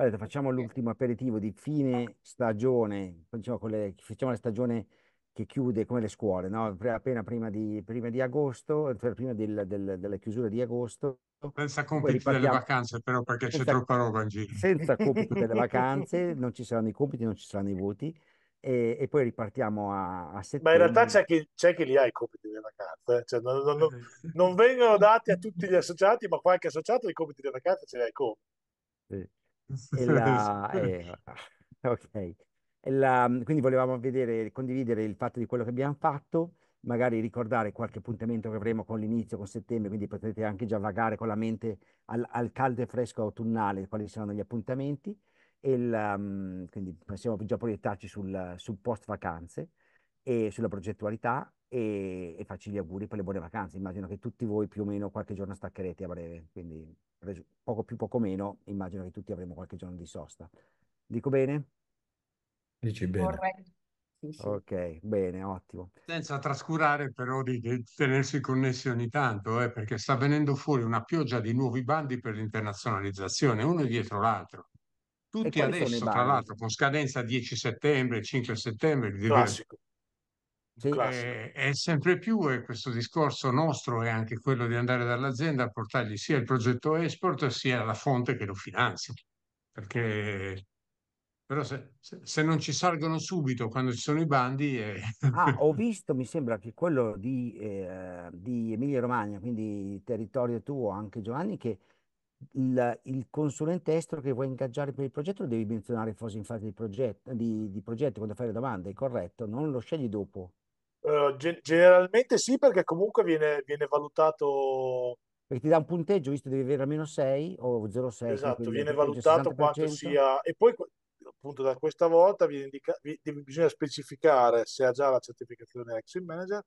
Allora, facciamo l'ultimo aperitivo di fine stagione, diciamo le, facciamo la stagione che chiude come le scuole, no? appena prima di, prima di agosto, cioè prima del, del, della chiusura di agosto. Senza compiti delle vacanze però perché c'è troppa roba in giro. Senza compiti delle vacanze, non ci saranno i compiti, non ci saranno i voti e, e poi ripartiamo a, a settembre. Ma in realtà c'è chi, c'è chi li ha i compiti della carta, eh? cioè, non, non, non, non, vengono dati a tutti gli associati, ma qualche associato i compiti della carta ce li ha i compiti. Sì. E la, eh, ok. la, quindi volevamo vedere, condividere il fatto di quello che abbiamo fatto, magari ricordare qualche appuntamento che avremo con l'inizio, con settembre, quindi potrete anche già vagare con la mente al, al caldo e fresco autunnale quali saranno gli appuntamenti il, um, quindi possiamo già proiettarci sul, sul post vacanze e sulla progettualità e, e, farci gli auguri per le buone vacanze. Immagino che tutti voi più o meno qualche giorno staccherete a breve, quindi poco più poco meno, immagino che tutti avremo qualche giorno di sosta. Dico bene? Dici bene. Corretto. Ok, bene, ottimo. Senza trascurare però di, di tenersi connessi ogni tanto, eh, perché sta venendo fuori una pioggia di nuovi bandi per l'internazionalizzazione, uno dietro l'altro. Tutti adesso, tra l'altro, con scadenza 10 settembre, 5 settembre, il sì. È, eh, è sempre più e questo discorso nostro è anche quello di andare dall'azienda a portargli sia il progetto export sia la fonte che lo finanzia. Perché però se, se, non ci salgono subito quando ci sono i bandi... Eh... Ah, ho visto, mi sembra che quello di, eh, di Emilia Romagna, quindi territorio tuo, anche Giovanni, che il, il, consulente estero che vuoi ingaggiare per il progetto lo devi menzionare forse in fase di progetto, di, di progetto quando fai le domande, è corretto, non lo scegli dopo. Uh, generalmente sì, perché comunque viene, viene, valutato. Perché ti dà un punteggio, visto che devi avere almeno 6 o 0,6. Esatto, viene valutato quanto sia. E poi appunto da questa volta indica... bisogna specificare se ha già la certificazione Exit Manager.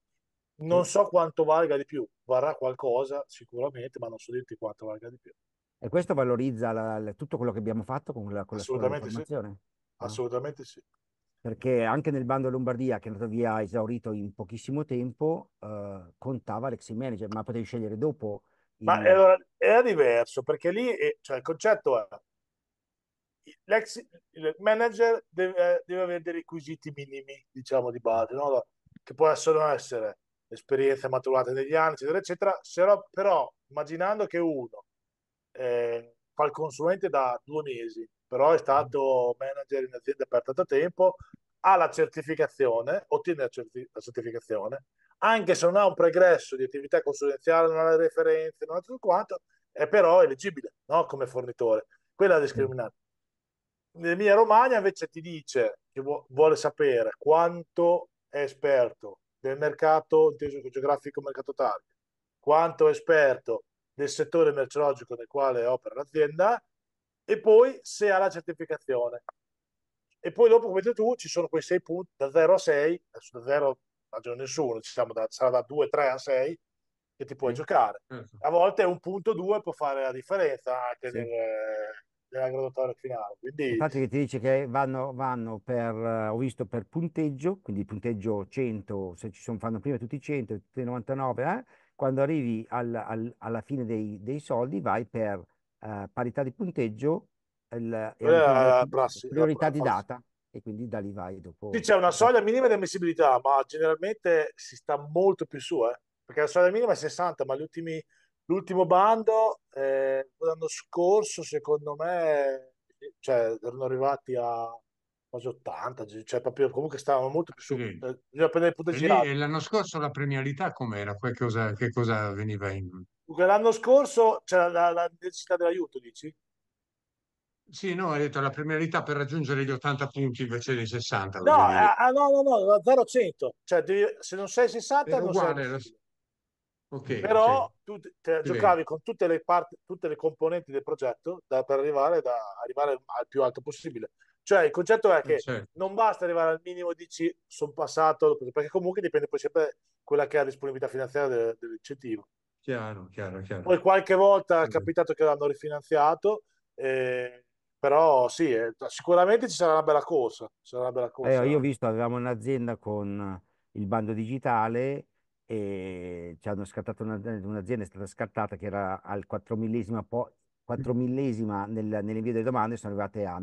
Non so quanto valga di più, varrà qualcosa sicuramente, ma non so dirti quanto valga di più. E questo valorizza la, la, tutto quello che abbiamo fatto con la, con Assolutamente la scuola sì. Ah. Assolutamente sì. Perché anche nel bando Lombardia, che è andato via esaurito in pochissimo tempo, eh, contava l'ex manager, ma potevi scegliere dopo. In... Ma allora era diverso, perché lì eh, cioè, il concetto è l'ex il manager deve, eh, deve, avere dei requisiti minimi, diciamo, di base, no? che possono essere esperienze maturate negli anni, eccetera, eccetera, però immaginando che uno eh, fa il consulente da due mesi, però è stato manager in azienda per tanto tempo, ha la certificazione, ottiene la, certi- la certificazione, anche se non ha un pregresso di attività consulenziale, non ha le referenze, non ha tutto quanto, è però elegibile no? come fornitore. Quella è discriminata. Mm. L'Emilia Romagna invece ti dice che vuole sapere quanto è esperto del mercato inteso geografico mercato target, quanto è esperto del settore merceologico nel quale opera l'azienda e poi se ha la certificazione. E poi dopo, come hai tu, ci sono quei sei punti, da 0 a 6, adesso da 0 non nessuno, diciamo da, sarà da 2, 3 a 6 che ti puoi mm. giocare. Mm. A volte un punto 2 può fare la differenza anche sì. nel, nella graduatoria finale. Quindi... Infatti che ti dice che vanno, vanno per, ho visto per punteggio, quindi punteggio 100, se ci sono, fanno prima tutti i 100, tutti i 99, eh? quando arrivi al, al, alla fine dei, dei, soldi vai per uh, parità di punteggio il, eh, la prassi, priorità prassi. di data e quindi da lì vai dopo. Sì, c'è una soglia minima di ammissibilità, ma generalmente si sta molto più su, eh? perché la soglia minima è 60, ma gli ultimi, l'ultimo bando eh, l'anno scorso secondo me cioè, erano arrivati a quasi 80, cioè proprio comunque stavano molto più su. Sì. Eh, bisogna prendere punto girato. L'anno scorso la premialità com'era? Che cosa, che cosa veniva in... L'anno scorso c'era la, la necessità dell'aiuto, dici? Sì, no, hai detto la premialità per raggiungere gli 80 punti invece dei 60. No, ah, ah, no, no, no, 0-100. Cioè, devi, se non sei 60 Era non uguale, sei... La... Okay, Però okay. tu te, giocavi con tutte le parti, tutte le componenti del progetto da, per arrivare, da, arrivare al più alto possibile. Cioè, il concetto è eh, che certo. non basta arrivare al minimo e dici sono passato, perché comunque dipende poi sempre quella che è la disponibilità finanziaria del, dell'incentivo. Chiaro, chiaro, chiaro. Poi qualche volta è capitato che l'hanno rifinanziato, eh, però sì, eh, sicuramente ci sarà una bella corsa. Una bella corsa. Eh, io ho visto, avevamo un'azienda con il bando digitale e ci hanno scattato una, un'azienda, è stata scattata che era al 4 millesima po- quattro millesima nel, nell'invio delle domande sono arrivate a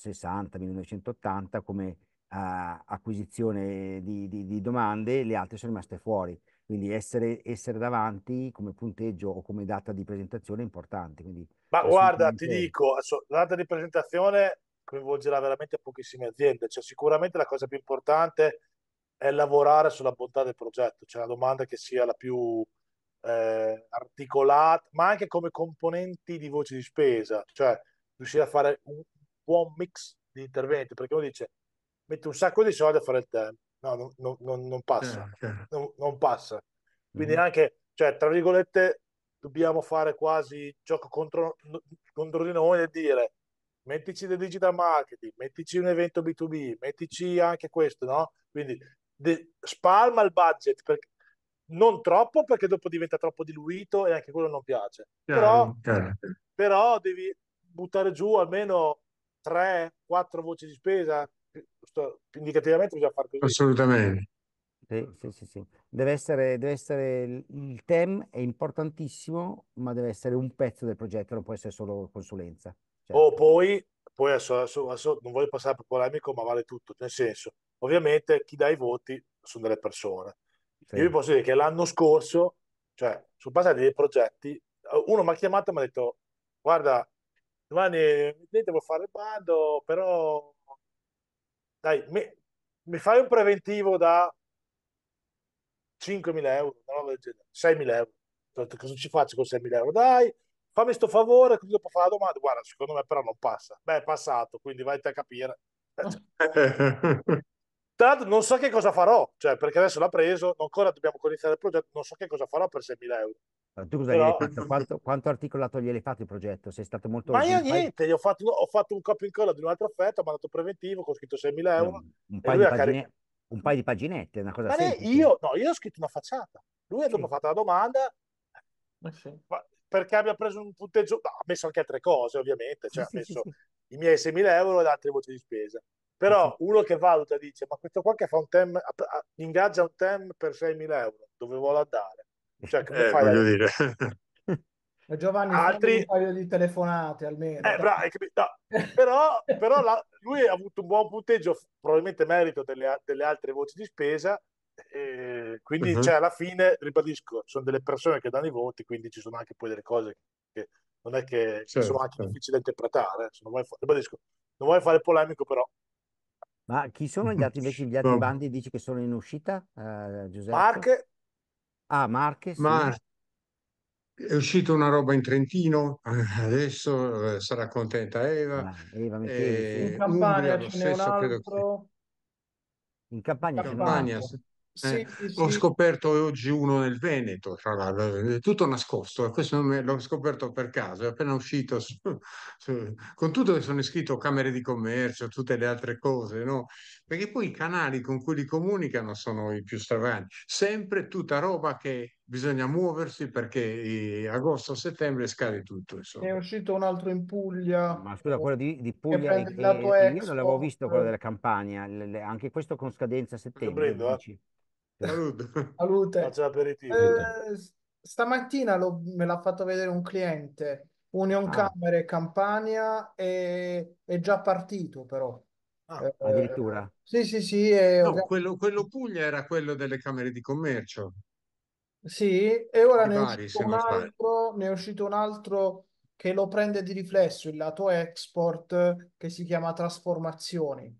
1960-1980 come uh, acquisizione di, di, di, domande, le altre sono rimaste fuori. Quindi essere, essere, davanti come punteggio o come data di presentazione è importante. Quindi Ma guarda, ti dico, la data di presentazione coinvolgerà veramente pochissime aziende, cioè sicuramente la cosa più importante è lavorare sulla bontà del progetto, cioè la domanda che sia la più eh, articolate, ma anche come componenti di voci di spesa, cioè riuscire a fare un buon mix di interventi, perché uno dice metti un sacco di soldi a fare il tempo, no, non, non, non, passa, non, non, passa. Quindi mm anche, cioè, tra virgolette, dobbiamo fare quasi gioco contro, contro di noi e dire mettici del digital marketing, mettici un evento B2B, mettici anche questo, no? Quindi de, spalma il budget, perché non troppo perché dopo diventa troppo diluito e anche quello non piace. Chiaro, però, chiaro. però devi buttare giù almeno 3-4 voci di spesa. Indicativamente bisogna fare così. Assolutamente. Sì, sì, sì, deve essere, deve essere il tema è importantissimo, ma deve essere un pezzo del progetto, non può essere solo consulenza. Certo. O poi, poi adesso, adesso, adesso, non voglio passare per polemico, ma vale tutto, nel senso, ovviamente chi dà i voti sono delle persone. Sì. Io vi posso dire che l'anno scorso, cioè, sono passati dei progetti, uno mi ha chiamato e mi ha detto, guarda, domani devo fare il bando, però dai, mi, mi fai un preventivo da 5.000 euro, una roba del genere, 6.000 euro. Cosa ci faccio con 6.000 euro? Dai, fammi sto favore, così dopo fare la domanda. Guarda, secondo me però non passa. Beh, è passato, quindi vai a capire. Tra non so che cosa farò, cioè, perché adesso l'ha preso, ancora dobbiamo iniziare il progetto, non so che cosa farò per 6.000 euro. tu cosa Però... fatto? Quanto, quanto articolato gliel'hai hai fatto il progetto? Sei stato molto... Ma io niente, io ho, fatto, ho fatto un copia e incolla di un'altra offerta, ho mandato preventivo, ho scritto 6.000 euro. Un, un paio, di pagine... carico... un paio di paginette, una cosa Ma semplice. Io, no, io ho scritto una facciata. Lui sì. ha fatto la domanda, ma sì. perché abbia preso un punteggio, no, ha messo anche altre cose ovviamente, cioè, ha messo i miei 6.000 euro e altri voti di spesa. Però uno che valuta dice, ma questo qua che fa un tem, ingaggia un tem per 6.000 euro, dove vuole andare? Cioè, come eh, fai voglio a... dire... Giovanni Altri... un paio di telefonate almeno. Eh, bravo, no. però, però la, lui ha avuto un buon punteggio, probabilmente merito delle, delle altre voci di spesa. quindi uh-huh. cioè, alla fine, ribadisco, sono delle persone che danno i voti, quindi ci sono anche poi delle cose che non è che certo, sono anche difficili da interpretare. Eh, non vuoi, ribadisco, non vuoi fare polemico, però ma chi sono gli altri invece gli altri bandi dici che sono in uscita, eh, Giuseppe? Marche. Ah, Marche. Sì. Mar è uscita una roba in Trentino, adesso eh, sarà contenta Eva. Ah, Eva Michele, eh, in Campania Umbria, ce n'è un altro. Che... In Campania, in Campania, Campania. Eh, sì, sì. L'ho scoperto oggi uno nel Veneto, tra l'altro, è tutto nascosto, e eh, questo me- l'ho scoperto per caso, è appena uscito, su- su- con tutto che sono iscritto Camere di Commercio, tutte le altre cose, no? Perché poi i canali con cui li comunicano sono i più stravaganti, sempre tutta roba che bisogna muoversi perché eh, agosto-settembre scade tutto. Insomma. È uscito un altro in Puglia. Ma scusa, quello di, di Puglia è, è, io non l'avevo visto quello della Campania, anche questo con scadenza a settembre. Credo, dici? Salute. Salute. Faccio l'aperitivo. Eh, stamattina lo, me l'ha fatto vedere un cliente, Union ah. Camere Campania, e, è già partito però. Ah, eh, addirittura. Sì, sì, sì. È... No, quello, quello Puglia era quello delle Camere di Commercio. Sì, e ora ne è Bari, uscito un altro, ne è uscito un altro che lo prende di riflesso, il lato export, che si chiama Trasformazioni.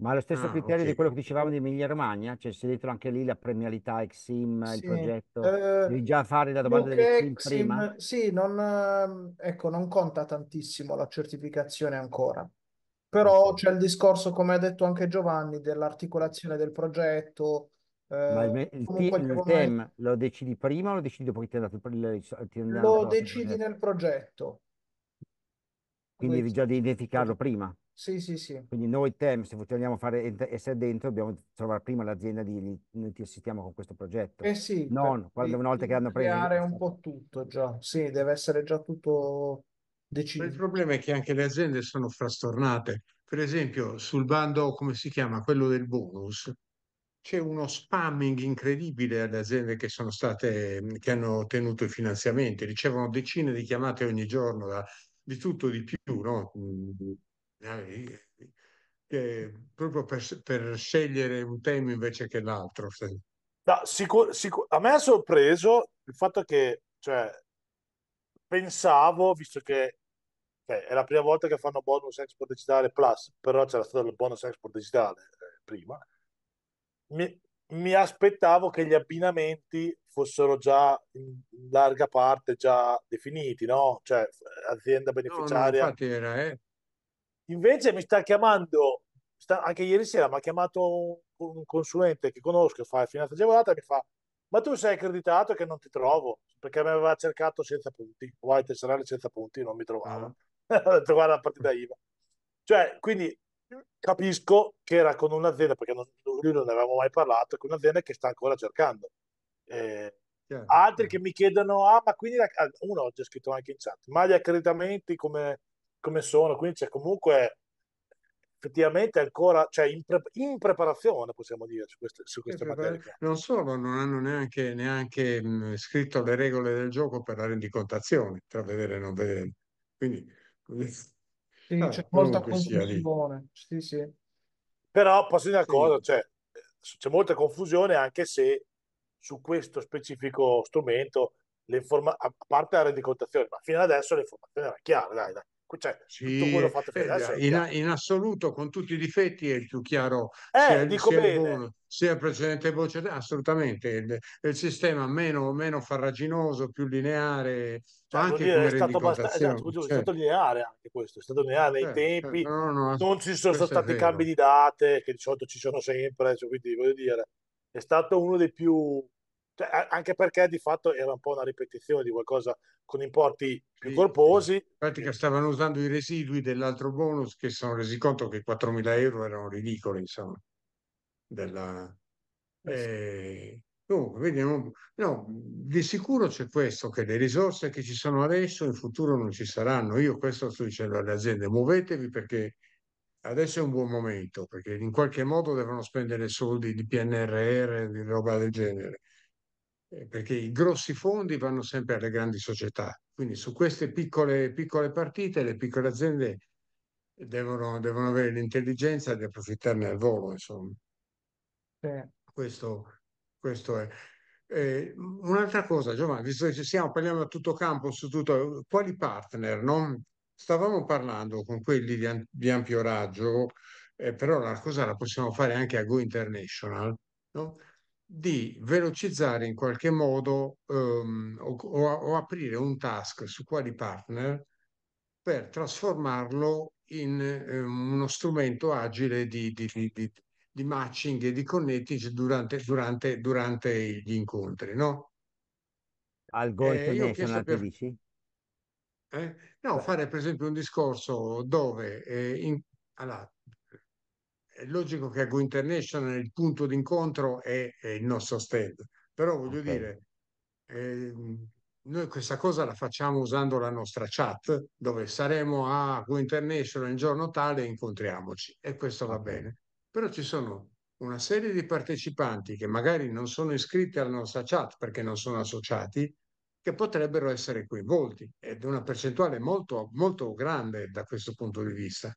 Ma lo stesso ah, criterio di quello che dicevamo di Emilia Romagna, c'è cioè, inserito anche lì la premialità Exim, sì. il progetto, eh, devi già fare la domanda dell'Exim prima? Sì, non, ehm, ecco, non conta tantissimo la certificazione ancora, però c'è il discorso, come ha detto anche Giovanni, dell'articolazione del progetto. Eh, Ma il, il, comunque, il come... tema lo decidi prima o lo decidi dopo che ti è dato ti è dato Lo decidi progetto? nel progetto. Quindi devi già identificarlo prima? Sì, sì, sì. Quindi noi TEM, se vogliamo fare, essere dentro, dobbiamo trovare prima l'azienda di noi ti assistiamo con questo progetto. Eh sì, non quando, una volta che hanno preso... creare un po' tutto già, sì, deve essere già tutto deciso. Il problema è che anche le aziende sono frastornate. Per esempio, sul bando, come si chiama, quello del bonus, c'è uno spamming incredibile alle aziende che sono state, che hanno ottenuto i finanziamenti, ricevono decine di chiamate ogni giorno da, di tutto di più, no? Eh, eh, eh. proprio per, per, scegliere un tema invece che l'altro. No, sicur- sicur- a me ha sorpreso il fatto che cioè, pensavo, visto che beh, cioè, è la prima volta che fanno bonus export digitale plus, però c'era stato il bonus export digitale eh, prima, mi, mi, aspettavo che gli abbinamenti fossero già in larga parte già definiti, no? Cioè azienda beneficiaria. No, no, era, eh. Invece mi sta chiamando, sta, anche ieri sera mi ha chiamato un, un consulente che conosco, fa finanza agevolata, mi fa, ma tu sei accreditato che non ti trovo, perché mi aveva cercato senza punti, guai tesserale senza punti, non mi trovava. Uh-huh. Ho detto guarda la partita IVA. Cioè, quindi capisco che era con un'azienda, perché non, lui non ne avevamo mai parlato, con un'azienda che sta ancora cercando. Eh, Chiaro, altri chiaro. che mi chiedono, ah, ma quindi la... Ah, uno oggi ha scritto anche in chat, ma gli accreditamenti come come sono, quindi c'è comunque effettivamente ancora cioè in, pre- in preparazione possiamo dire su queste, su queste materie non solo non hanno neanche, neanche mh, mm, scritto le regole del gioco per la rendicontazione tra vedere e non vedere quindi sì, ah, c'è molta confusione sì, sì. però posso dire una cosa cioè, eh, c'è molta confusione anche se su questo specifico strumento le informa- a parte la rendicontazione ma fino adesso le informazioni erano chiare dai, dai cioè, sì, tutto quello fatto fino eh, adesso. In, in, assoluto, con tutti i difetti, è il più chiaro. Eh, sia, sia, il sia, il precedente voce, assolutamente. Il, il sistema meno, meno, farraginoso, più lineare, cioè, anche dire, è stato abbastanza esatto, certo. lineare anche questo, è stato lineare nei eh, tempi, eh, no, no, non ci sono stati cambi di date, che di solito ci sono sempre, cioè, quindi voglio dire, è stato uno dei più cioè, anche perché di fatto era un po' una ripetizione di qualcosa con importi più sì, corposi. In pratica stavano usando i residui dell'altro bonus che si sono resi conto che 4.000 euro erano ridicoli, insomma. Della... Eh, eh dunque, vediamo, no, di sicuro c'è questo, che le risorse che ci sono adesso in futuro non ci saranno. Io questo sto dicendo alle aziende, muovetevi perché adesso è un buon momento, perché in qualche modo devono spendere soldi di PNRR, di roba del genere eh, perché i grossi fondi vanno sempre alle grandi società. Quindi su queste piccole, piccole partite le piccole aziende devono, devono avere l'intelligenza di approfittarne al volo, insomma. Eh. Questo, questo, è. Eh, un'altra cosa, Giovanni, visto che ci stiamo parliamo a tutto campo, su tutto, quali partner? No? Stavamo parlando con quelli di, di ampio raggio, eh, però la cosa la possiamo fare anche a Go International, no? di velocizzare in qualche modo ehm, o, o, aprire un task su quali partner per trasformarlo in ehm, uno strumento agile di, di, di, di, matching e di connecting durante, durante, durante gli incontri, no? Al Gold di International dici? Eh? No, fare per esempio un discorso dove eh, in... allora, è logico che a Go International il punto d'incontro è, è il nostro stand, però voglio okay. dire, eh, noi questa cosa la facciamo usando la nostra chat, dove saremo a Go International il giorno tale e incontriamoci, e questo va bene. Però ci sono una serie di partecipanti che magari non sono iscritti alla nostra chat perché non sono associati, che potrebbero essere coinvolti ed è una percentuale molto, molto grande da questo punto di vista.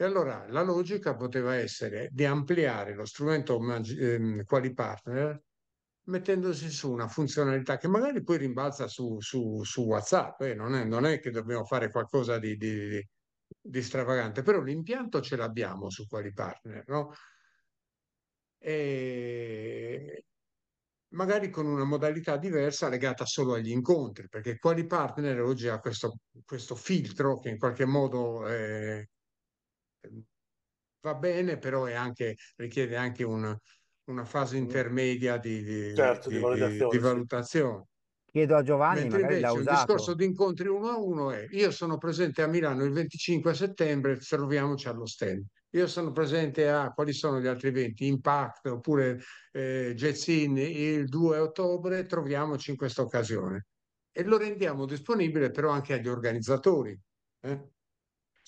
E allora la logica poteva essere di ampliare lo strumento ehm, quali partner mettendosi su una funzionalità che magari poi rimbalza su, su, su WhatsApp, eh, non, è, non, è, che dobbiamo fare qualcosa di, di, di stravagante, però l'impianto ce l'abbiamo su quali partner, no? E magari con una modalità diversa legata solo agli incontri, perché quali partner oggi ha questo, questo filtro che in qualche modo eh, va bene, però anche, richiede anche un, una fase mm. intermedia di, di, certo, di, di valutazione. valutazione. Chiedo a Giovanni, Mentre magari invece, l'ha usato. Il discorso di incontri uno a uno è io sono presente a Milano il 25 settembre, troviamoci allo stand. Io sono presente a quali sono gli altri eventi? Impact oppure eh, Jetsin il 2 ottobre, troviamoci in questa occasione. E lo rendiamo disponibile però anche agli organizzatori. Eh?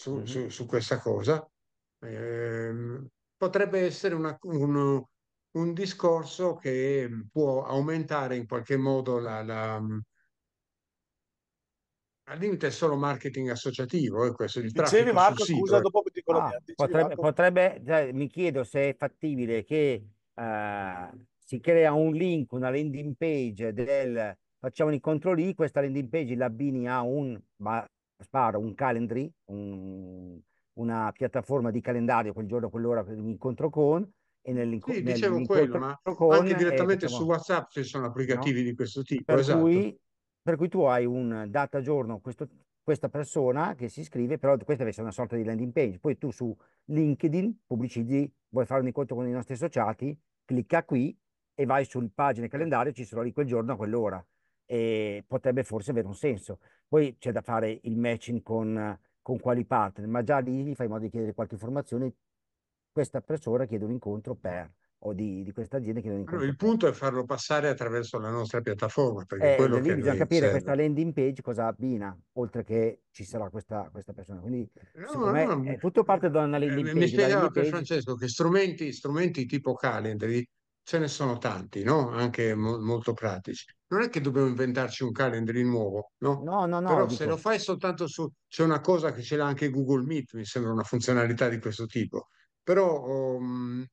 su, mm-hmm. su, su questa cosa. Eh, potrebbe essere una, un, un, discorso che può aumentare in qualche modo la, la al limite è solo marketing associativo e eh, questo il Dicevi Marco, scusa, eh. dopo ti ah, potrebbe, potrebbe mi chiedo se è fattibile che uh, si crea un link, una landing page del facciamo un incontro lì, questa landing page l'abbini a un ma Sparo un calendry, un, una piattaforma di calendario quel giorno, quell'ora che mi incontro con. E nell'inco- sì, dicevo nell'incontro quello, ma con, anche eh, direttamente e, diciamo, su WhatsApp ci sono applicativi no? di questo tipo. Per, esatto. cui, per, cui, tu hai un data giorno, questo, questa persona che si iscrive, però questa deve essere una sorta di landing page. Poi tu su LinkedIn pubblicizzi, vuoi fare un incontro con i nostri associati, clicca qui e vai sul pagina calendario, ci sarò lì quel giorno a quell'ora e potrebbe forse avere un senso. Poi c'è da fare il matching con, con quali partner, ma già lì gli fai in modo di chiedere qualche informazione. Questa persona chiede un incontro per, o di, di questa azienda chiede un Allora, il punto è farlo passare attraverso la nostra piattaforma. Perché eh, quello che bisogna capire serve. questa landing page cosa abbina, oltre che ci sarà questa, questa persona. Quindi no, no, no, tutto eh, parte da una landing eh, page. Mi spiegava per Francesco che strumenti, strumenti tipo calendari ce ne sono tanti, no? anche mo- molto pratici. Non è che dobbiamo inventarci un calendar nuovo, no? No, no, no. Però dico... se lo fai soltanto su... C'è una cosa che ce l'ha anche Google Meet, mi sembra una funzionalità di questo tipo. Però um,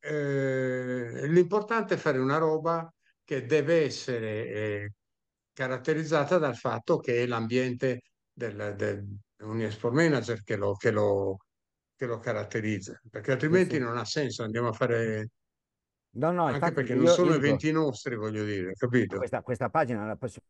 eh, l'importante è fare una roba che deve essere eh, caratterizzata dal fatto che è l'ambiente del, del, un export manager che lo, che lo, che lo caratterizza, perché altrimenti sì, sì. non ha senso, andiamo a fare No, no, Anche perché non sono dico, eventi nostri, voglio dire, capito? Questa, questa pagina la possiamo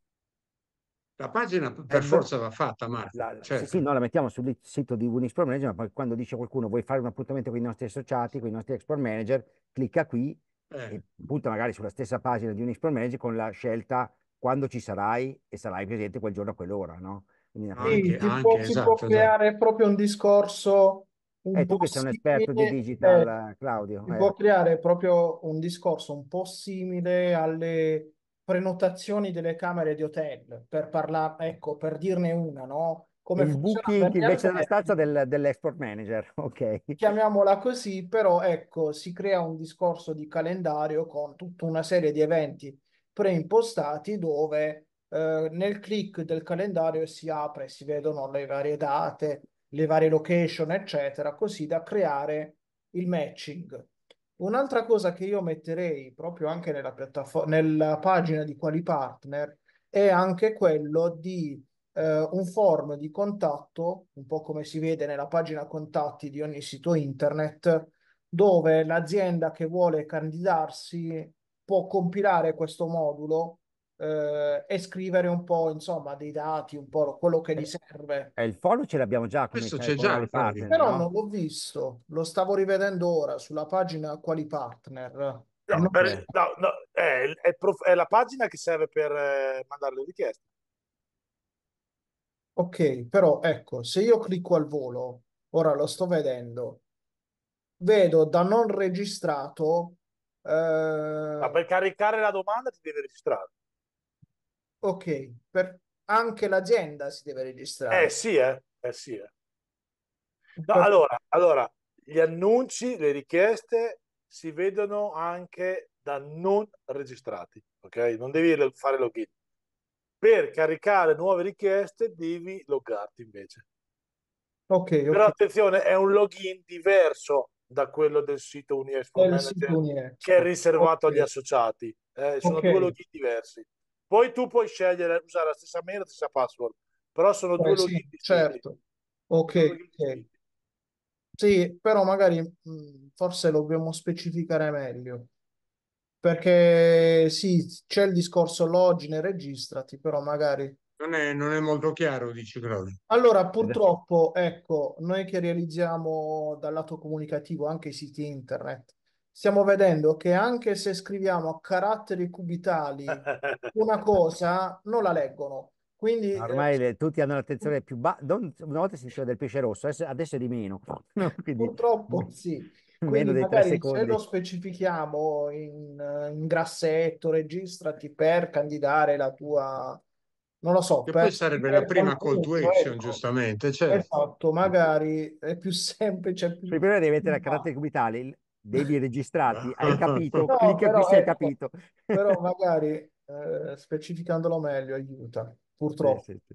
la pagina eh, per eh, forza va fatta, Marco. La, certo. Sì, sì, no, la mettiamo sul sito di Unixport Manager, ma quando dice qualcuno vuoi fare un appuntamento con i nostri associati, con i nostri export manager, clicca qui eh. e butta magari sulla stessa pagina di Unixport Manager con la scelta quando ci sarai e sarai presente quel giorno a quell'ora, no? Quindi, anche, sì, si, anche, può, esatto, si, può, esatto. creare esatto. proprio un discorso eh, tu che sei un esperto simile, di digital, Claudio. Si eh. può creare proprio un discorso un po' simile alle prenotazioni delle camere di hotel, per parlare, ecco, per dirne una, no? Come il booking invece della stanza del, dell'export manager, ok. Chiamiamola così, però ecco, si crea un discorso di calendario con tutta una serie di eventi preimpostati dove eh, nel click del calendario si apre, si vedono le varie date, le varie location, eccetera, così da creare il matching. Un'altra cosa che io metterei proprio anche nella, piattaforma, nella pagina di Quali Partner è anche quello di eh, un form di contatto, un po' come si vede nella pagina contatti di ogni sito internet, dove l'azienda che vuole candidarsi può compilare questo modulo eh, e scrivere un po', insomma, dei dati, un po' quello che gli eh, serve. Eh, il follow ce l'abbiamo già. Come Questo c'è già. Partner, però no? non l'ho visto, lo stavo rivedendo ora sulla pagina Quali Partner. No, per, no, no è, è, prof, è, la pagina che serve per eh, mandare le richieste. Ok, però ecco, se io clicco al volo, ora lo sto vedendo, vedo da non registrato. Eh... Ma per caricare la domanda ti devi registrare. Ok, per... anche l'azienda si deve registrare. Eh sì, eh, eh sì. Eh. No, allora, allora, gli annunci, le richieste si vedono anche da non registrati, ok? Non devi fare login. Per caricare nuove richieste devi loggarti invece. Però okay. attenzione, è un login diverso da quello del sito Uniexpo Manager, sito Uniex. che è riservato okay. agli associati. Eh, sono due login diversi. Poi tu puoi scegliere, usare la stessa mail, la stessa password, però sono Beh, due sì, login Certo, ok. Sì, però magari forse lo dobbiamo specificare meglio. Perché sì, c'è il discorso login registrati, però magari... Non è, non è molto chiaro, dice Claudio. Allora, purtroppo, ecco, noi che realizziamo dal lato comunicativo anche i siti internet, stiamo vedendo che anche se scriviamo a caratteri cubitali una cosa, non la leggono. Quindi, eh, Ormai le, tutti hanno l'attenzione più bassa. Una volta si diceva del pesce rosso, adesso è di meno. Quindi, purtroppo sì. Quindi magari se lo specifichiamo in, in, grassetto, registrati per candidare la tua... Non lo so. Che per, poi sarebbe per la prima call to action, ecco. giustamente. Certo. Esatto, magari è più semplice. Più... Cioè, prima devi mettere a carattere cubitali devi registrarti, hai capito, no, clicca qui se hai ecco, capito. Però magari eh, specificandolo meglio aiuta, purtroppo. Sì, sì, sì.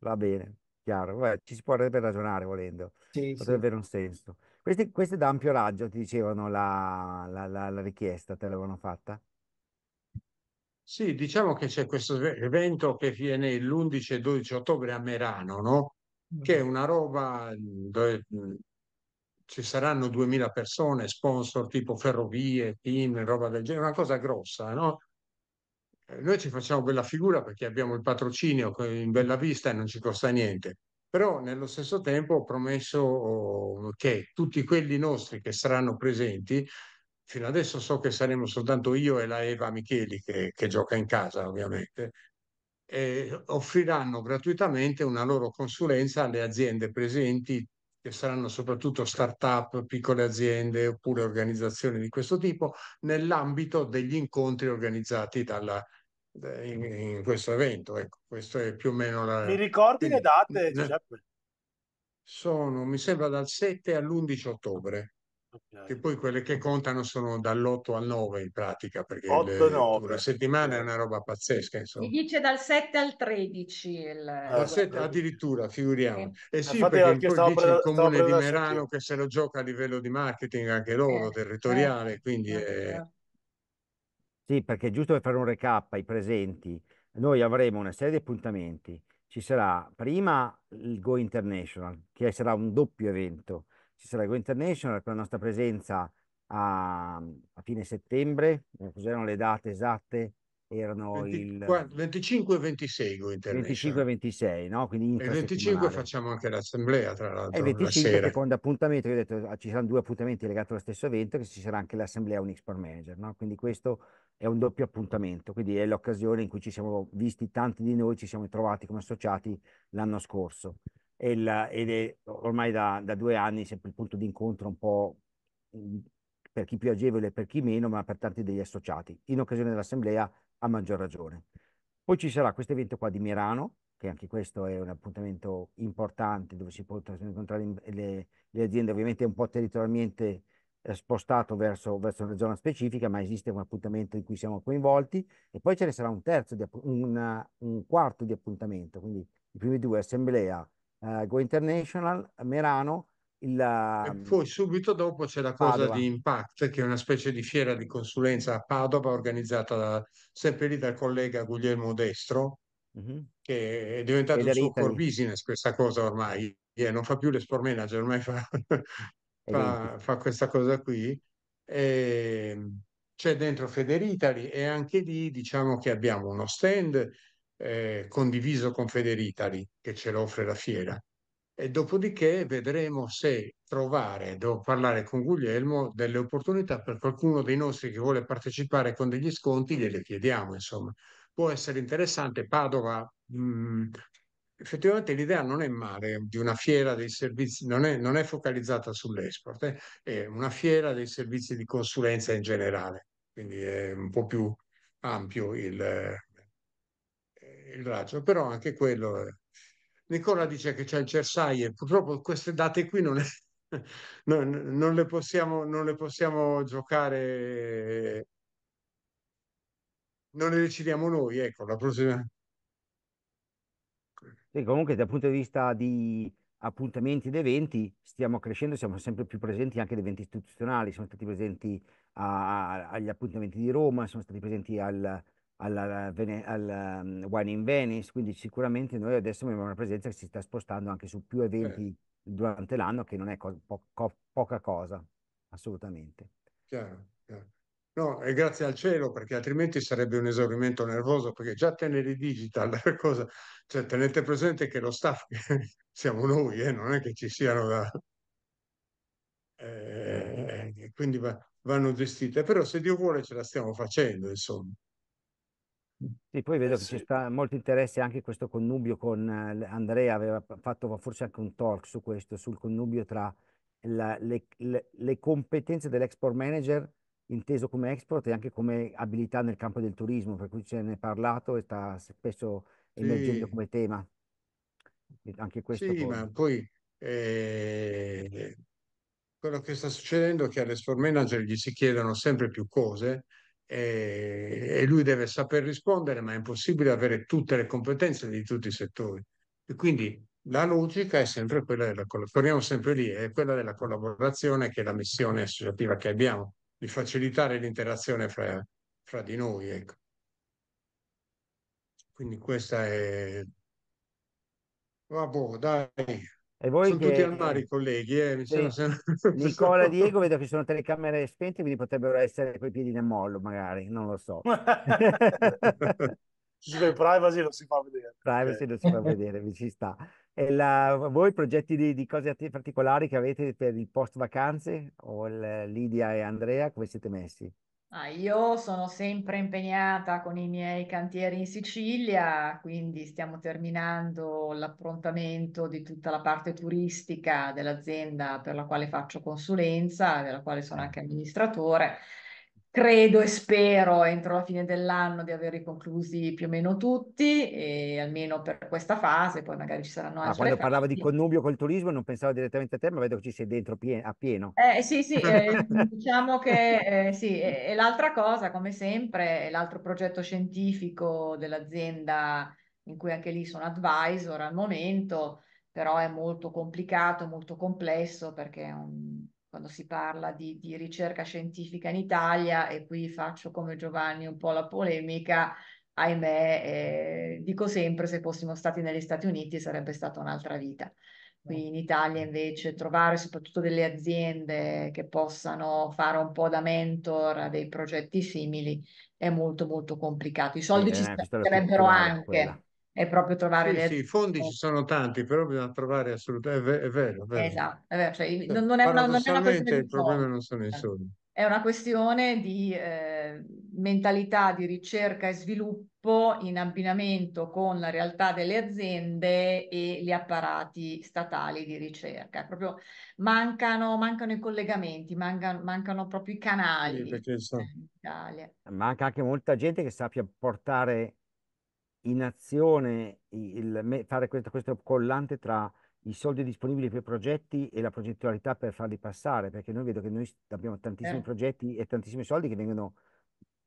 Va bene, chiaro, Beh, ci si potrebbe ragionare volendo, potrebbe avere un senso. Questi, queste da ampio raggio ti dicevano la, la, la, la richiesta, te l'avevano fatta? Sì, diciamo che c'è questo evento che viene l'11 e 12 ottobre a Merano, no? Che è mm. una roba mm, dove mm, ci saranno 2000 persone, sponsor tipo ferrovie, PIN, roba del genere, una cosa grossa, no? Eh, noi ci facciamo bella figura perché abbiamo il patrocinio in bella vista e non ci costa niente, però nello stesso tempo ho promesso oh, che tutti quelli nostri che saranno presenti, fino adesso so che saremo soltanto io e la Eva Micheli che, che gioca in casa ovviamente, offriranno gratuitamente una loro consulenza alle aziende presenti che saranno soprattutto start-up, piccole aziende oppure organizzazioni di questo tipo, nell'ambito degli incontri organizzati dalla, in, in, questo evento. Ecco, questo è più o meno la... Mi ricordi le date, eh, Giuseppe? Sono, mi sembra, dal 7 all'11 ottobre. Che poi quelle che contano sono dall'8 al 9 in pratica, perché 8, una settimana è una roba pazzesca. Insomma. Mi dice dal 7 al 13. Il... Dal 7 addirittura, figuriamo. E eh sì, Infatti, perché poi dice il comune di Merano che se lo gioca a livello di marketing anche loro, eh, territoriale, eh, quindi è... Sì, perché giusto per fare un recap ai presenti, noi avremo una serie di appuntamenti. Ci sarà prima il Go International, che sarà un doppio evento, Cicerego International con la nostra presenza a, a fine settembre, cos'erano le date esatte? Erano 20, il 25 e 26 25 e 26, no? Quindi e 25 facciamo anche l'assemblea, tra l'altro. E il 25 la secondo appuntamento, io ho detto ah, ci saranno due appuntamenti legati allo stesso evento, che ci sarà anche l'assemblea Unix Unixport Manager, no? Quindi questo è un doppio appuntamento, quindi è l'occasione in cui ci siamo visti tanti di noi, ci siamo trovati come associati l'anno scorso il, ed è ormai da, da, due anni sempre il punto di incontro un po' mm, per chi più agevole e per chi meno, ma per tanti degli associati, in occasione dell'assemblea a maggior ragione. Poi ci sarà questo evento qua di Mirano, che anche questo è un appuntamento importante dove si possono incontrare le, le aziende, ovviamente un po' territorialmente eh, spostato verso, verso, una zona specifica, ma esiste un appuntamento in cui siamo coinvolti e poi ce ne sarà un terzo, di, un, un quarto di appuntamento, quindi i primi due, assemblea uh, Go International, Merano. Il, ehm, poi subito dopo c'è la Padova. cosa di Impact, che è una specie di fiera di consulenza a Padova organizzata da, sempre lì dal collega Guglielmo Destro, mm-hmm. che è diventato il suo core business questa cosa ormai. Yeah, non fa più l'export manager, ormai fa, fa, fa questa cosa qui. E ehm, c'è dentro Federitali e anche lì diciamo che abbiamo uno stand eh, condiviso con Federitali, che ce l'offre la fiera. E dopodiché vedremo se trovare, devo parlare con Guglielmo, delle opportunità per qualcuno dei nostri che vuole partecipare con degli sconti, gliele chiediamo, insomma. Può essere interessante, Padova, mh, mm, effettivamente l'idea non è male di una fiera dei servizi, non è, non è focalizzata sull'export, eh? è una fiera dei servizi di consulenza in generale, quindi è un po' più ampio il, il raggio, però anche quello... Eh. Nicola dice che c'è il Cersaie, purtroppo queste date qui non, è... non, non, le, possiamo, non le possiamo giocare, non le decidiamo noi, ecco, la prossima... E comunque dal punto di vista di appuntamenti ed eventi stiamo crescendo, siamo sempre più presenti anche ad eventi istituzionali, siamo stati presenti a, a, agli appuntamenti di Roma, siamo stati presenti al, alla, alla ehm, Wine in Venice, quindi sicuramente noi adesso abbiamo una presenza che si sta spostando anche su più eventi eh. durante l'anno, che non è co- po- co- poca cosa, assolutamente. Chiaro, chiaro. No, e grazie al cielo, perché altrimenti sarebbe un esaurimento nervoso, perché già tenere i digital, cosa, cioè tenete presente che lo staff siamo noi, eh, non è che ci siano da... Eh, eh, eh, quindi va, vanno gestite, però se Dio vuole ce la stiamo facendo, insomma. Sì, poi vedo eh, che sì. ci sta molto interesse anche questo connubio con eh, Andrea, aveva fatto forse anche un talk su questo, sul connubio tra la, le, le, le, competenze dell'export manager inteso come export e anche come abilità nel campo del turismo, per cui ce ne è parlato e sta spesso emergendo come tema. Anche questo. Sì, poi. ma poi eh, quello che sta succedendo è che all'export manager gli si chiedono sempre più cose eh, lui deve saper rispondere, ma è impossibile avere tutte le competenze di tutti i settori. E quindi la logica è sempre quella della collaborazione, sempre lì, è quella della collaborazione che è la missione associativa che abbiamo, di facilitare l'interazione fra, fra di noi. Ecco. Quindi questa è... Vabbè, dai. E voi sono che... tutti al mare i colleghi, eh? sì. sono... Nicola Diego vedo che sono telecamere spente, quindi potrebbero essere coi piedi nel mollo magari, non lo so. Sulle privacy non si fa vedere. Privacy eh. lo si fa vedere, mi ci sta. E la, voi progetti di, di cose particolari che avete per il post vacanze o il, Lidia e Andrea, come siete messi? Ah, io sono sempre impegnata con i miei cantieri in Sicilia, quindi stiamo terminando l'approntamento di tutta la parte turistica dell'azienda per la quale faccio consulenza, della quale sono anche amministratore. Credo e spero entro la fine dell'anno di averli conclusi più o meno tutti, almeno per questa fase, poi magari ci saranno ah, altre. Ah, quando parlava fasi. di connubio col turismo non pensavo direttamente a te, ma vedo che ci sei dentro pie- a pieno. Eh, eh sì, sì, eh, diciamo che eh, sì. E, e l'altra cosa, come sempre, è l'altro progetto scientifico dell'azienda in cui anche lì sono advisor al momento, però è molto complicato, molto complesso perché è un quando si parla di, di, ricerca scientifica in Italia, e qui faccio come Giovanni un po' la polemica, ahimè, eh, dico sempre, se fossimo stati negli Stati Uniti sarebbe stata un'altra vita. Qui in Italia invece trovare soprattutto delle aziende che possano fare un po' da mentor a dei progetti simili è molto molto complicato. I soldi sì, ci eh, sarebbero anche. Quella è proprio trovare... Sì, le... sì i fondi ci sono tanti, però bisogna trovare assolutamente... È vero, è vero. Esatto, è vero. Cioè, cioè, non, non, è una, non è una questione il problema non sono i soldi. È una questione di eh, mentalità di ricerca e sviluppo in abbinamento con la realtà delle aziende e gli apparati statali di ricerca. Proprio mancano, mancano i collegamenti, mancano, mancano proprio i canali. Sì, so. Manca anche molta gente che sappia portare in azione il, fare questo, questo collante tra i soldi disponibili per i progetti e la progettualità per farli passare, perché noi vedo che noi abbiamo tantissimi eh. progetti e tantissimi soldi che vengono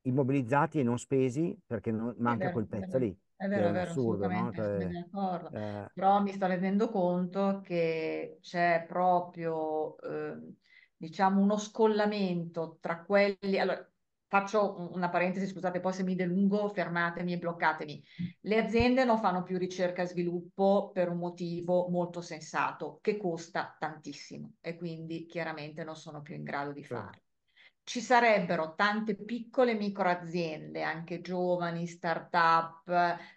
immobilizzati e non spesi perché non, manca quel pezzo lì. È vero, è, è vero, assurdo, no? cioè, eh... Però mi sto rendendo conto che c'è proprio, eh, diciamo, uno scollamento tra quelli... Allora, faccio una parentesi, scusate, poi se mi delungo fermatemi e bloccatemi. Le aziende non fanno più ricerca e sviluppo per un motivo molto sensato, che costa tantissimo e quindi chiaramente non sono più in grado di certo. farlo. Ci sarebbero tante piccole micro aziende, anche giovani, start-up,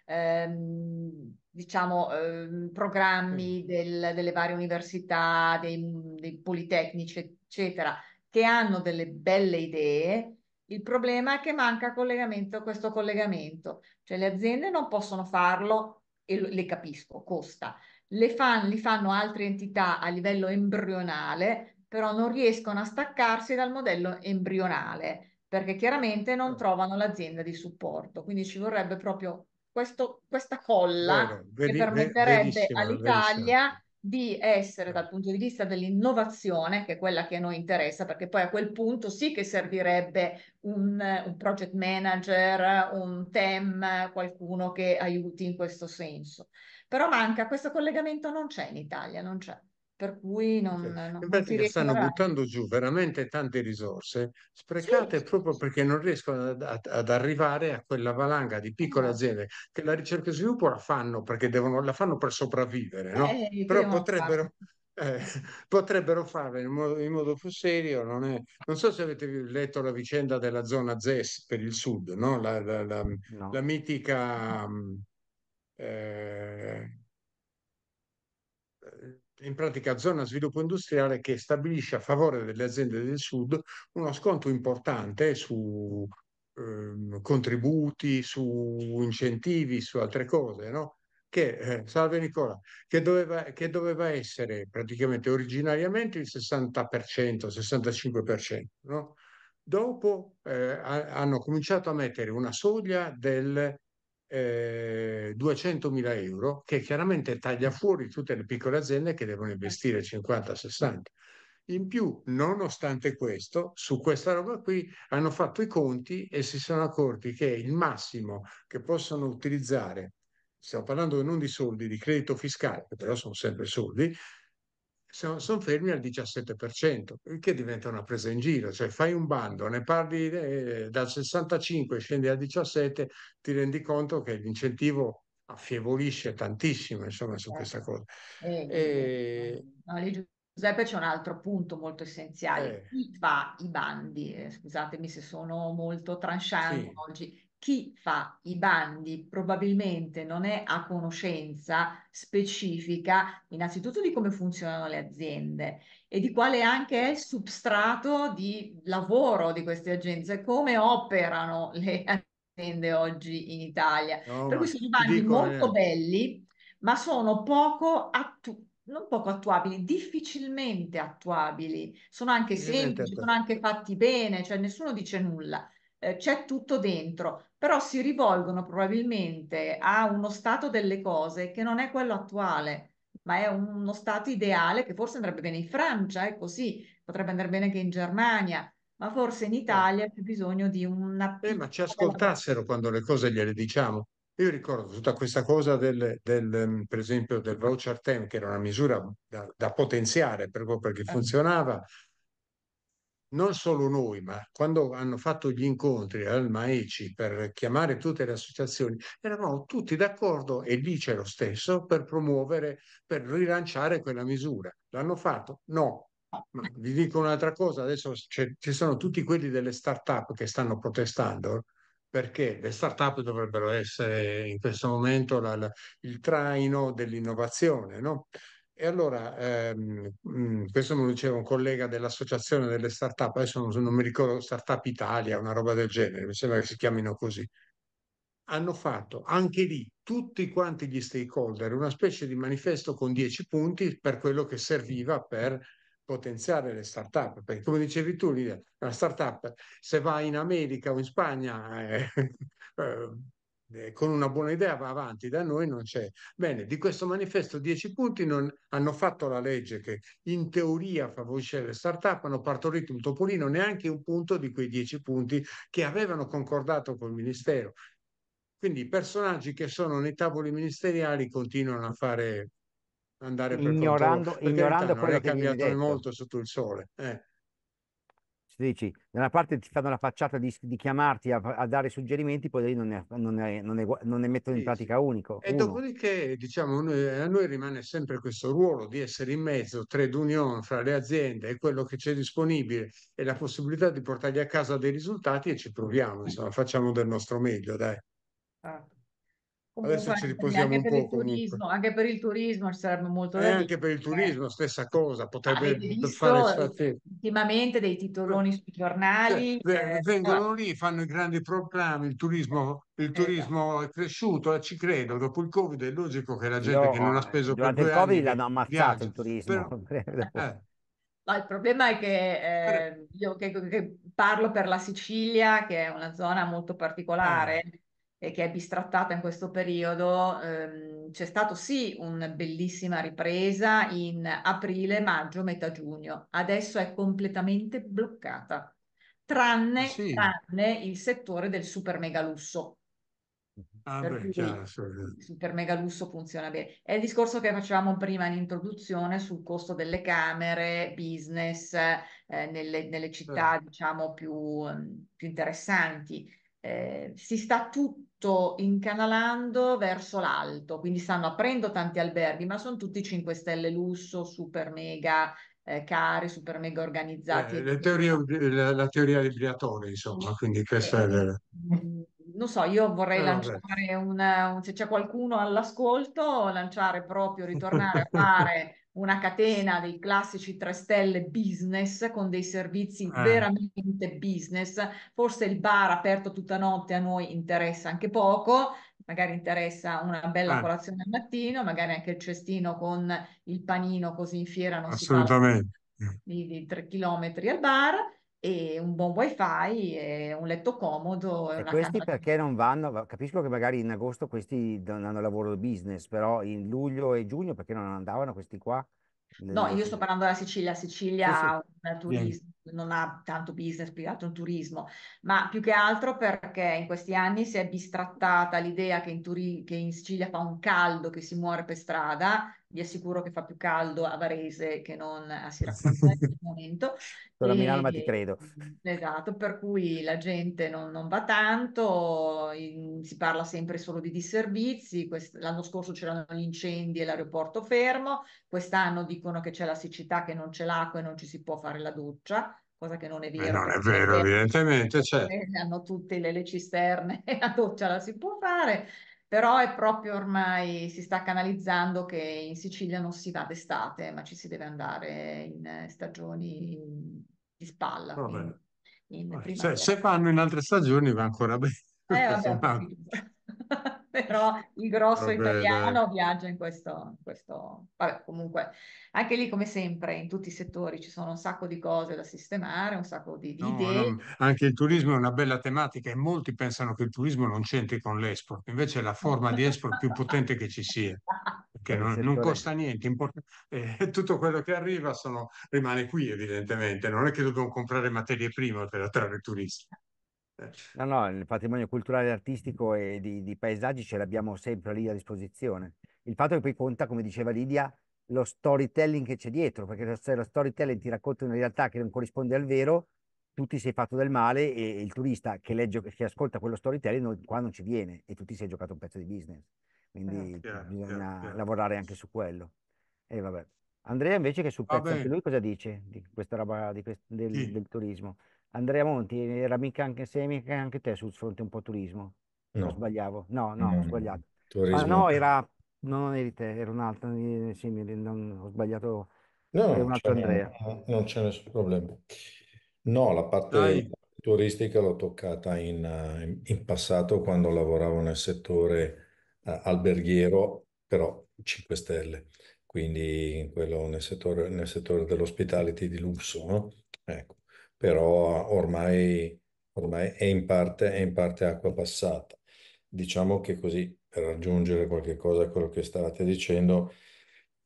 ehm, diciamo, eh, programmi mm. del, delle varie università, dei, dei politecnici, eccetera, che hanno delle belle idee, il problema è che manca collegamento, questo collegamento, cioè le aziende non possono farlo e le capisco, costa. Le fan, li fanno altre entità a livello embrionale, però non riescono a staccarsi dal modello embrionale perché chiaramente non certo. trovano l'azienda di supporto. Quindi ci vorrebbe proprio questo, questa colla Vero, vedi, che permetterebbe all'Italia di essere dal punto di vista dell'innovazione, che è quella che a noi interessa, perché poi a quel punto sì che servirebbe un, un project manager, un TEM, qualcuno che aiuti in questo senso. Però manca questo collegamento, non c'è in Italia, non c'è per cui non, cioè, non, in pratica stanno buttando giù veramente tante risorse sprecate sì. proprio perché non riescono ad, ad, arrivare a quella valanga di piccole esatto. aziende che la ricerca e sviluppo la fanno perché devono, la fanno per sopravvivere, no? eh, però potrebbero... Eh, potrebbero farlo in modo, in modo più serio. Non, è... non, so se avete letto la vicenda della zona ZES per il sud, no? la, la, la, no. la, mitica mm, eh, eh in pratica zona sviluppo industriale che stabilisce a favore delle aziende del sud uno sconto importante su eh, contributi, su incentivi, su altre cose, no? Che, eh, salve Nicola, che doveva, che doveva, essere praticamente originariamente il 60%, 65%, no? Dopo eh, a, hanno cominciato a mettere una soglia del eh, 200.000 euro che chiaramente taglia fuori tutte le piccole aziende che devono investire 50-60. In più, nonostante questo, su questa roba qui hanno fatto i conti e si sono accorti che il massimo che possono utilizzare, stiamo parlando non di soldi, di credito fiscale, che però sono sempre soldi, sono, sono fermi al 17%, il che diventa una presa in giro, cioè fai un bando, ne parli eh, dal 65, scendi al 17, ti rendi conto che l'incentivo affievolisce tantissimo insomma, su questa certo. cosa. Eh, eh e... Eh, no, lì Giuseppe c'è un altro punto molto essenziale, eh. chi fa i bandi? Eh, scusatemi se sono molto tranchant sì. oggi chi fa i bandi probabilmente non è a conoscenza specifica innanzitutto di come funzionano le aziende e di quale anche è il substrato di lavoro di queste agenzie, come operano le aziende oggi in Italia. No, per cui sono bandi dico, molto eh. belli, ma sono poco attuali non poco attuabili, difficilmente attuabili, sono anche semplici, sono anche fatti bene, cioè nessuno dice nulla, eh, c'è tutto dentro, però si rivolgono probabilmente a uno stato delle cose che non è quello attuale, ma è uno stato ideale che forse andrebbe bene in Francia, è così, potrebbe andare bene anche in Germania, ma forse in certo. Italia c'è bisogno di una... Eh, ma ci ascoltassero quando le cose gliele diciamo. Io ricordo tutta questa cosa del, del, mm, per esempio del voucher TEM, che era una misura da, da potenziare proprio perché certo. funzionava, non solo noi, ma quando hanno fatto gli incontri al MAECI per chiamare tutte le associazioni, eravamo tutti d'accordo e lì c'è lo stesso per promuovere, per rilanciare quella misura. L'hanno fatto? No. Ma vi dico un'altra cosa, adesso ci sono tutti quelli delle start-up che stanno protestando perché le start-up dovrebbero essere in questo momento la, la, il traino dell'innovazione, no? E allora, ehm, mm, questo me lo diceva un collega dell'associazione delle startup, adesso non, non mi ricordo, Startup Italia, una roba del genere, mi sembra che si chiamino così. Hanno fatto anche lì tutti quanti gli stakeholder una specie di manifesto con dieci punti per quello che serviva per potenziare le startup. perché come dicevi tu, Lidia, una start se va in America o in Spagna eh, eh, eh, con una buona idea va avanti, da noi non c'è. Bene, di questo manifesto 10 punti non, hanno fatto la legge che in teoria favorisce le start-up, hanno partorito un topolino, neanche un punto di quei 10 punti che avevano concordato col Ministero. Quindi i personaggi che sono nei tavoli ministeriali continuano a fare andare per ignorando, ignorando quello non è cambiato molto sotto il sole. Eh dici, da una parte ti fanno la facciata di, di chiamarti a, a, dare suggerimenti, poi lì non ne, non ne, non ne, non ne mettono sì, in pratica unico. E uno. dopodiché, diciamo, noi, eh, a noi rimane sempre questo ruolo di essere in mezzo, trade union fra le aziende e quello che c'è disponibile e la possibilità di portargli a casa dei risultati e ci proviamo, insomma, facciamo del nostro meglio, dai. Ah. Adesso ci riposiamo anche un po'. Turismo, anche per il turismo ci sarebbe molto da eh, Anche per il eh. turismo, stessa cosa, ah, potrebbe ah, fare ultimamente dei titoloni sui giornali. Cioè, eh, vengono eh. lì, fanno i grandi proclami, il turismo, il esatto. turismo è cresciuto, eh, ci credo, dopo il Covid è logico che la gente Io, che non ha speso per due il Covid anni, l'hanno ammazzato viaggia, il turismo. Però, No, il problema è che eh, io che, che parlo per la Sicilia, che è una zona molto particolare, eh, che è bistrattata in questo periodo, ehm, c'è stata sì una bellissima ripresa in aprile, maggio, metà giugno. Adesso è completamente bloccata, tranne, ah, sì. tranne il settore del super mega lusso. Ah, beh, chiaro, il super mega lusso funziona bene. È il discorso che facevamo prima in introduzione sul costo delle camere, business eh, nelle, nelle, città, eh. diciamo, più, mm, più interessanti. Eh, si sta tutto tutto incanalando verso l'alto, quindi stanno aprendo tanti alberghi, ma sono tutti 5 stelle lusso, super mega eh, cari, super mega organizzati. Eh, teorie, la, la, teoria del briatore, insomma, quindi questa eh, è... La... Mm, non so, io vorrei eh, lanciare una, un, se c'è qualcuno all'ascolto, lanciare proprio, ritornare a fare una catena dei classici tre stelle business con dei servizi ah. veramente business. Forse il bar aperto tutta notte a noi interessa anche poco, magari interessa una bella ah. colazione al mattino, magari anche il cestino con il panino così in fiera non Assolutamente. si parla di, di 3 chilometri al bar e un buon wifi e un letto comodo. E, e questi camera... perché non vanno? Capisco che magari in agosto questi non hanno lavoro business, però in luglio e giugno perché non andavano questi qua? No, io sto parlando della Sicilia. Sicilia eh sì, sì. turismo, non ha tanto business, più che turismo, ma più che altro perché in questi anni si è bistrattata l'idea che in, Turi- che in Sicilia fa un caldo che si muore per strada vi assicuro che fa più caldo a Varese che non a Siracusa in questo momento. Solo a Milano, ma ti credo. Esatto, per cui la gente non, non va tanto, in, si parla sempre solo di disservizi, Quest, l'anno scorso c'erano gli incendi e l'aeroporto fermo, quest'anno dicono che c'è la siccità, che non c'è l'acqua e non ci si può fare la doccia, cosa che non è eh, vero. Eh non è vero, evidentemente. Certo. Hanno tutte le, le cisterne e la doccia la si può fare però è proprio ormai si sta canalizzando che in Sicilia non si va d'estate, ma ci si deve andare in eh, stagioni di spalla. In, in ah, se, se, fanno in altre stagioni va ancora bene. Eh, vabbè, però il grosso Vabbè, italiano dai. viaggia in questo, questo... Vabbè, comunque, anche lì come sempre, in tutti i settori ci sono un sacco di cose da sistemare, un sacco di, di no, idee. No. Anche il turismo è una bella tematica e molti pensano che il turismo non c'entri con l'export, invece è la forma di export più potente che ci sia. Perché non, non costa niente, import... eh, tutto quello che arriva sono... rimane qui evidentemente, non è che dobbiamo comprare materie prime per attrarre turisti. No, no, il patrimonio culturale, artistico e di, di paesaggi ce l'abbiamo sempre lì a disposizione. Il fatto è che poi conta, come diceva Lidia, lo storytelling che c'è dietro, perché se lo storytelling ti racconta una realtà che non corrisponde al vero, tu ti sei fatto del male e il turista che legge, che ascolta quello storytelling qua non ci viene e tu ti sei giocato un pezzo di business. Quindi yeah, bisogna yeah, lavorare anche su quello. E eh, vabbè. Andrea invece che sul pezzo, ah, anche lui cosa dice di questa roba di quest- del, sì. del turismo? Andrea Monti era mica anche, sei mica anche te sul fronte un po' turismo? No. sbagliavo. No, no, no ho sbagliato. Ah, turismo. no, era... non eri te, era un altro simile, non, ho sbagliato. No, era un altro cioè, Andrea. non c'è nessun problema. No, la parte turistica l'ho toccata eh, in, in passato quando lavoravo nel settore uh, alberghiero, però 5 stelle, quindi quello nel settore, nel settore dell'ospitality di lusso, no? Ecco però ormai, ormai è, in parte, è in parte acqua passata. Diciamo che così, per aggiungere qualche cosa a quello che stavate dicendo,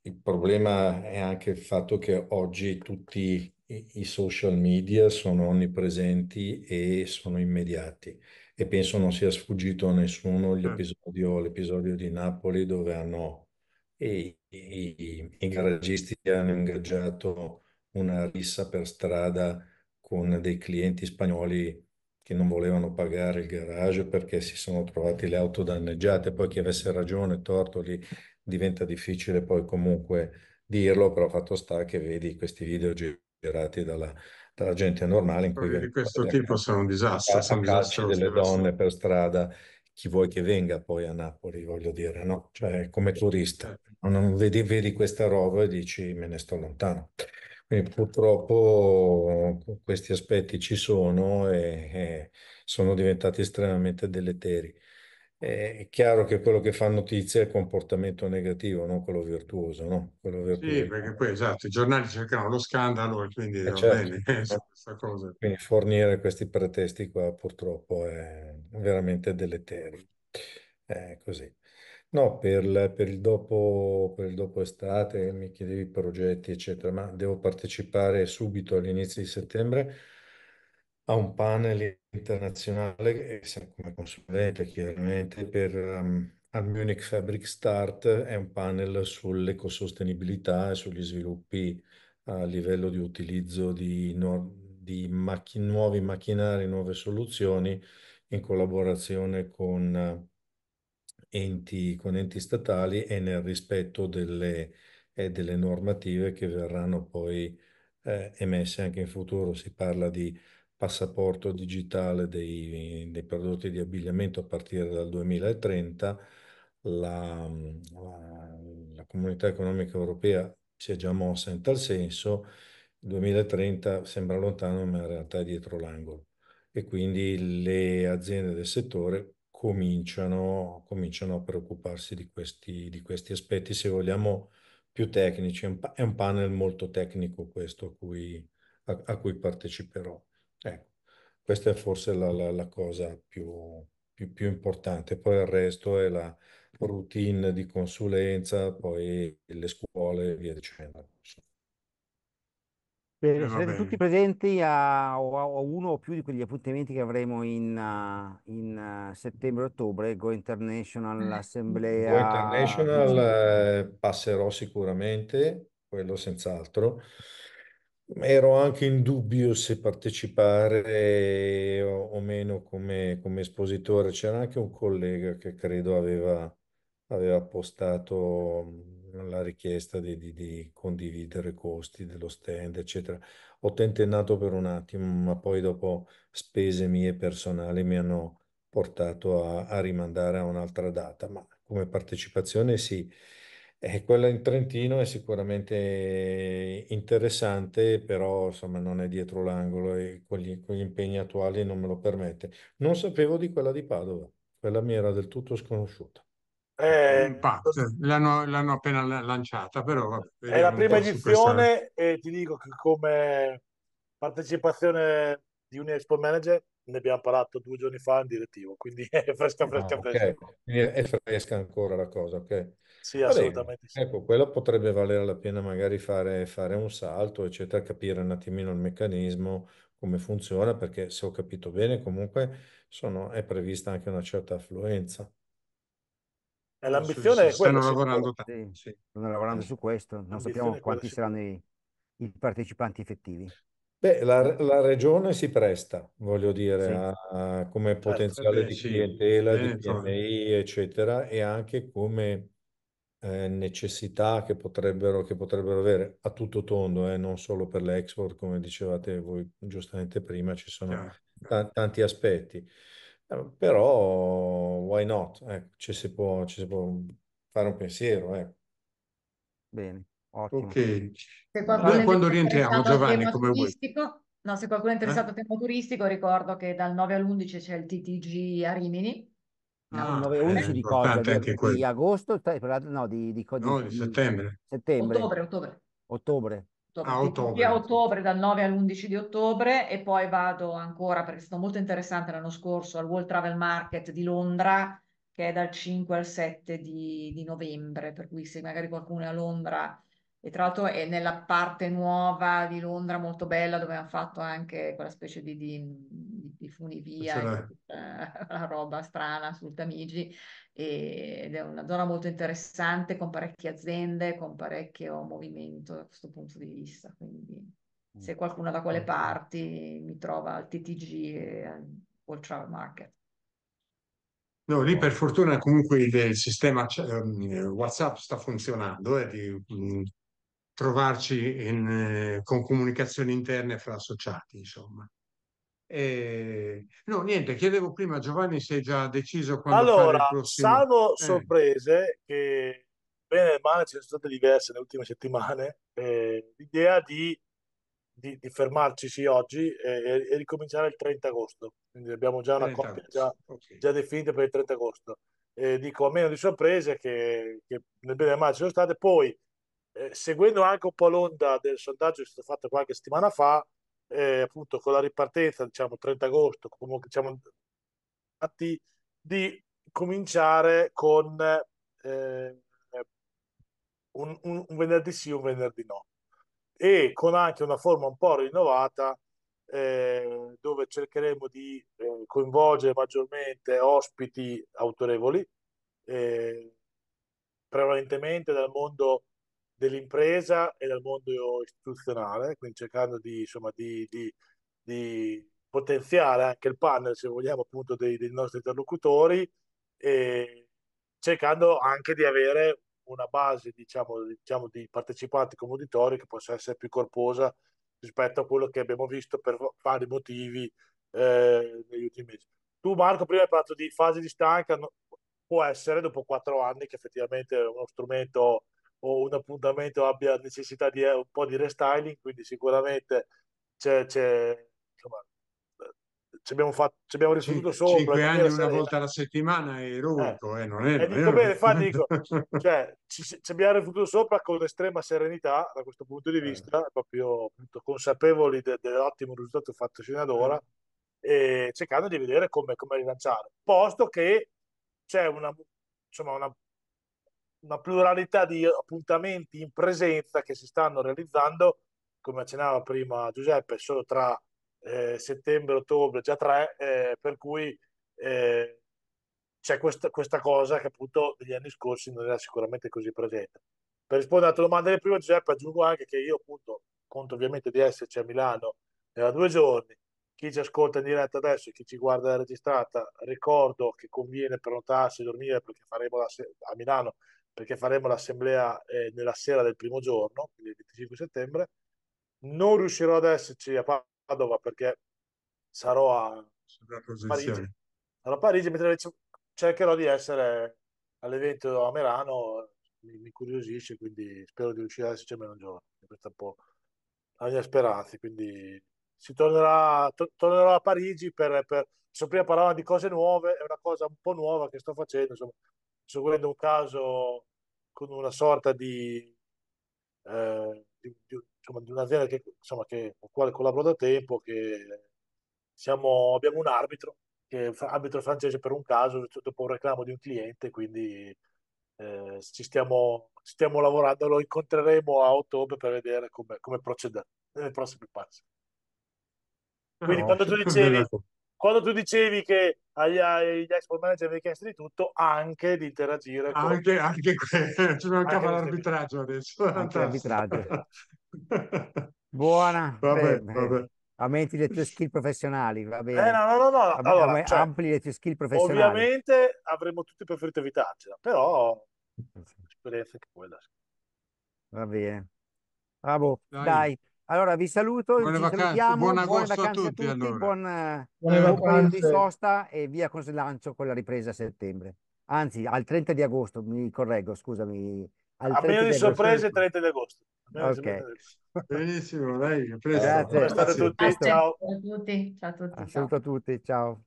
il problema è anche il fatto che oggi tutti i social media sono onnipresenti e sono immediati e penso non sia sfuggito a nessuno l'episodio, mm. l'episodio di Napoli dove hanno i, i, i, i hanno ingaggiato una rissa per strada con dei clienti spagnoli che non volevano pagare il garage perché si sono trovati le auto danneggiate, poi chi avesse ragione, torto, lì diventa difficile poi comunque dirlo, però fatto sta che vedi questi video girati dalla, dalla gente normale in cui... Di questo tipo a, sono un disastro, sono un disastro delle donne per strada, chi vuoi che venga poi a Napoli, voglio dire, no? Cioè come turista, certo. non vedi, vedi questa roba e dici me ne sto lontano purtroppo eh, questi aspetti ci sono e, e sono diventati estremamente deleteri. Eh, è chiaro che quello che fa notizia è il comportamento negativo, non quello virtuoso, no? Quello virtuoso. Sì, perché poi esatto, i giornali cercano lo scandalo e quindi eh certo. bene, no? Eh, quindi fornire questi pretesti qua purtroppo è veramente deleterio. È così. No, per, il per il dopo, per il dopo estate mi chiedevi progetti, eccetera, ma devo partecipare subito all'inizio di settembre a un panel internazionale, come consulente chiaramente, per um, al Munich Fabric Start, è un panel sull'ecosostenibilità e sugli sviluppi a livello di utilizzo di, no, di macchi nuovi macchinari, nuove soluzioni in collaborazione con enti, con enti statali e nel rispetto delle, eh, delle normative che verranno poi eh, emesse anche in futuro. Si parla di passaporto digitale dei, dei prodotti di abbigliamento a partire dal 2030. La, la, la comunità economica europea si è già mossa in tal senso. 2030 sembra lontano, ma in realtà è dietro l'angolo. E quindi le aziende del settore cominciano, cominciano a preoccuparsi di questi, di questi aspetti, se vogliamo, più tecnici. È un, è un panel molto tecnico questo a cui, a, a cui parteciperò. Ecco, questa è forse la, la, la cosa più, più, più, importante. Poi il resto è la routine di consulenza, poi le scuole e via dicendo. Bene, eh, sarete tutti bene. presenti a, a- a uno o più di quegli appuntamenti che avremo in, uh, in, uh, eh, settembre-ottobre, Go International, mm. Go l'assemblea International eh, passerò sicuramente, quello senz'altro. Ero anche in dubbio se partecipare o, o meno come, come espositore. C'era anche un collega che credo aveva, aveva postato la richiesta di, di, di, condividere costi dello stand, eccetera. Ho tentennato per un attimo, ma poi dopo spese mie personali mi hanno portato a, a rimandare a un'altra data, ma come partecipazione sì. E quella in Trentino è sicuramente interessante, però insomma non è dietro l'angolo e con gli, con gli impegni attuali non me lo permette. Non sapevo di quella di Padova, quella mi era del tutto sconosciuta. Eh, l'hanno, l'hanno, appena lanciata, però è la prima edizione questa... e ti dico che come partecipazione di un Expo Manager ne abbiamo parlato due giorni fa in direttivo, quindi è fresca, ah, fresca, ah, okay. fresca. È fresca ancora la cosa, ok? Sì, Va assolutamente. Sì. Ecco, quello potrebbe valere la pena magari fare, fare un salto, eccetera, capire un attimino il meccanismo, come funziona, perché se ho capito bene comunque sono, è prevista anche una certa affluenza. Eh, l'ambizione sì, stanno, lavorando sì, sì. stanno lavorando su questo, non sappiamo quanti saranno i, i, partecipanti effettivi. Beh, la, la, regione si presta, voglio dire, a, a, come certo, eh potenziale di clientela, di eh, PMI, eccetera, e anche come eh, necessità che potrebbero, che potrebbero, avere a tutto tondo, eh, non solo per l'export, come dicevate voi giustamente prima, ci sono t- tanti aspetti. Eh, però, why not? Ecco, ci si può, ci si può fare un pensiero, ecco. Bene, ottimo. Ok. Se qualcuno Noi è quando rientriamo, interessato al Giovanni, tema come vuoi? turistico, no, se qualcuno è eh? interessato al tema turistico, ricordo che dal 9 all'11 c'è il TTG a Rimini. Ah, 9 11 eh, di cosa? Di, anche di quello. agosto? No, di, di, di, No, di settembre. settembre, Ottobre, ottobre. ottobre ottobre, a ottobre. a ottobre dal 9 all'11 di ottobre e poi vado ancora perché è stato molto interessante l'anno scorso al World Travel Market di Londra che è dal 5 al 7 di, di novembre, per cui se magari qualcuno è a Londra e tra l'altro è nella parte nuova di Londra molto bella dove hanno fatto anche quella specie di, di, di funivia, una roba strana sul Tamigi e, ed è una zona molto interessante con parecchie aziende, con parecchio movimento da questo punto di vista. Quindi mm. se qualcuno da quelle parti mi trova al TTG e al Travel Market. No, lì per fortuna comunque il, sistema eh, WhatsApp sta funzionando, eh, di, mm, trovarci in, eh, con comunicazioni interne fra associati, insomma. E... No, niente, chiedevo prima Giovanni se hai già deciso quando allora, prossimo... salvo eh. sorprese che bene e male ci sono state diverse nelle ultime settimane, eh, l'idea di, di, di fermarci oggi e, e, ricominciare il 30 agosto, quindi abbiamo già una coppia già, okay. già, definita per il 30 agosto. Eh, dico a meno di sorprese che, che nel bene e male ci sono state, poi eh, seguendo anche un po' l'onda del sondaggio che è stato fatto qualche settimana fa, eh, appunto con la ripartenza, diciamo 30 agosto, comunque diciamo di cominciare con eh, un, un, un, venerdì sì, un venerdì no, e con anche una forma un po' rinnovata eh, dove cercheremo di eh, coinvolgere maggiormente ospiti autorevoli eh, prevalentemente dal mondo dell'impresa e dal mondo istituzionale, quindi cercando di, insomma, di, di, di potenziare anche il panel, se vogliamo, appunto dei, dei, nostri interlocutori e cercando anche di avere una base, diciamo, diciamo di partecipanti come uditori che possa essere più corposa rispetto a quello che abbiamo visto per vari motivi eh, negli ultimi mesi. Tu Marco prima hai parlato di fase di stanca, no, può essere dopo quattro anni che effettivamente è uno strumento o un appuntamento abbia necessità di eh, un po' di restyling, quindi sicuramente c'è, c'è insomma, eh, ci abbiamo, fatto, ci abbiamo risposto sopra. Cinque anni una volta alla settimana è rotto, eh. eh, non è, eh, vero. e dico, bene, infatti dico, cioè, ci, ci, abbiamo riflettuto sopra con estrema serenità da questo punto di vista, eh. proprio appunto, consapevoli de, dell'ottimo risultato fatto fino ad ora e cercando di vedere come, come rilanciare. Posto che c'è una, insomma, una una pluralità di appuntamenti in presenza che si stanno realizzando, come accennava prima Giuseppe, solo tra eh, settembre e ottobre, già tre, eh, per cui eh, c'è questa, questa, cosa che appunto negli anni scorsi non era sicuramente così presente. Per rispondere alla tua domanda del primo Giuseppe aggiungo anche che io appunto conto ovviamente di esserci a Milano da due giorni, chi ci ascolta in diretta adesso e chi ci guarda la registrata, ricordo che conviene prenotarsi e dormire perché faremo se- a Milano perché faremo l'assemblea eh, nella sera del primo giorno, quindi il 25 settembre. Non riuscirò ad esserci a Padova perché sarò a Parigi, sarò a Parigi mentre invece cercherò di essere all'evento a Merano, mi, mi curiosisce, quindi spero di riuscire ad esserci almeno un giorno. Questa è un po' la mia speranza, quindi si tornerà, to- tornerò a Parigi per, per... So, prima parlavamo di cose nuove, è una cosa un po' nuova che sto facendo, insomma, seguendo un caso con una sorta di, eh, di, di, insomma, di un'azienda che, insomma, che, con la quale collaboro da tempo, che siamo, abbiamo un arbitro, che è arbitro francese per un caso, dopo un reclamo di un cliente, quindi eh, ci stiamo, stiamo, lavorando, lo incontreremo a ottobre per vedere come, come procedere nei prossimi passi. Ah, quindi no, quando tu dicevi quando tu dicevi che agli, agli export manager avevi chiesto di tutto, anche di interagire anche, con... Anche que- ci mancava l'arbitraggio adesso. Anche l'arbitraggio. Buona. Vabbè, bene. vabbè aumenti le tue skill professionali, va bene. Eh, no, no, no, no. Allora, cioè, ampli le tue skill professionali. Ovviamente avremmo tutti preferito evitarcela, però l'esperienza è quella. Va bene. Bravo, dai. dai. Allora vi saluto, buone vi vacanze, salutiamo, buon buone vacanze a tutti, a tutti allora. buon, buone eh, buon di sosta e via con slancio con la ripresa a settembre. Anzi, al 30 di agosto, mi correggo, scusami. Al a meno di sorprese, 30 di agosto. Okay. Benissimo, dai, presto. Grazie. Grazie. Grazie. Ciao. Ciao a tutti. Ciao a tutti. Ciao.